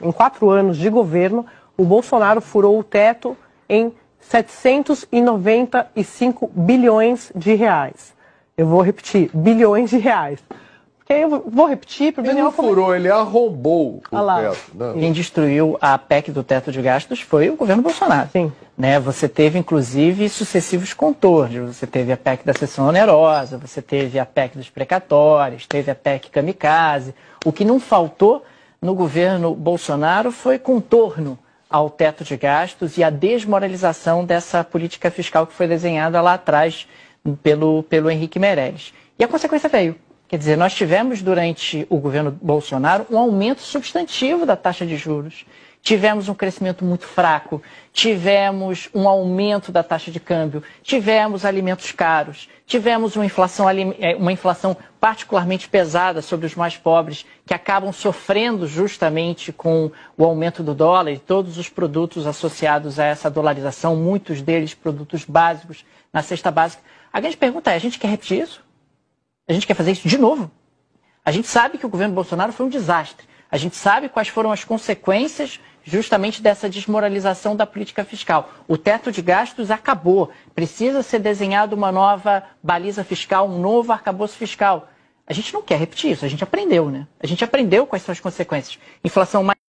em quatro anos de governo, o Bolsonaro furou o teto em 795 bilhões de reais. Eu vou repetir, bilhões de reais. Porque eu vou repetir para o Ele não furou, como... ele arrombou o ah teto. Não. Né? Quem destruiu a PEC do teto de gastos foi o governo Bolsonaro. Sim. Né? Você teve, inclusive, sucessivos contornos. Você teve a PEC da sessão onerosa, você teve a PEC dos precatórios, teve a PEC kamikaze. O que não faltou no governo Bolsonaro foi contorno ao teto de gastos e à desmoralização dessa política fiscal que foi desenhada lá atrás pelo, pelo Henrique Meirelles. E a consequência veio. Quer dizer, nós tivemos durante o governo Bolsonaro um aumento substantivo da taxa de juros. Tivemos um crescimento muito fraco, tivemos um aumento da taxa de câmbio, tivemos alimentos caros, tivemos uma inflação, é, uma inflação particularmente pesada sobre os mais pobres, que acabam sofrendo justamente com o aumento do dólar e todos os produtos associados a essa dolarização, muitos deles produtos básicos na cesta básica. A grande pergunta é: a gente quer repetir isso? A gente quer fazer isso de novo. A gente sabe que o governo Bolsonaro foi um desastre. A gente sabe quais foram as consequências justamente dessa desmoralização da política fiscal. O teto de gastos acabou. Precisa ser desenhada uma nova baliza fiscal, um novo arcabouço fiscal. A gente não quer repetir isso, a gente aprendeu, né? A gente aprendeu quais são as consequências. Inflação mais.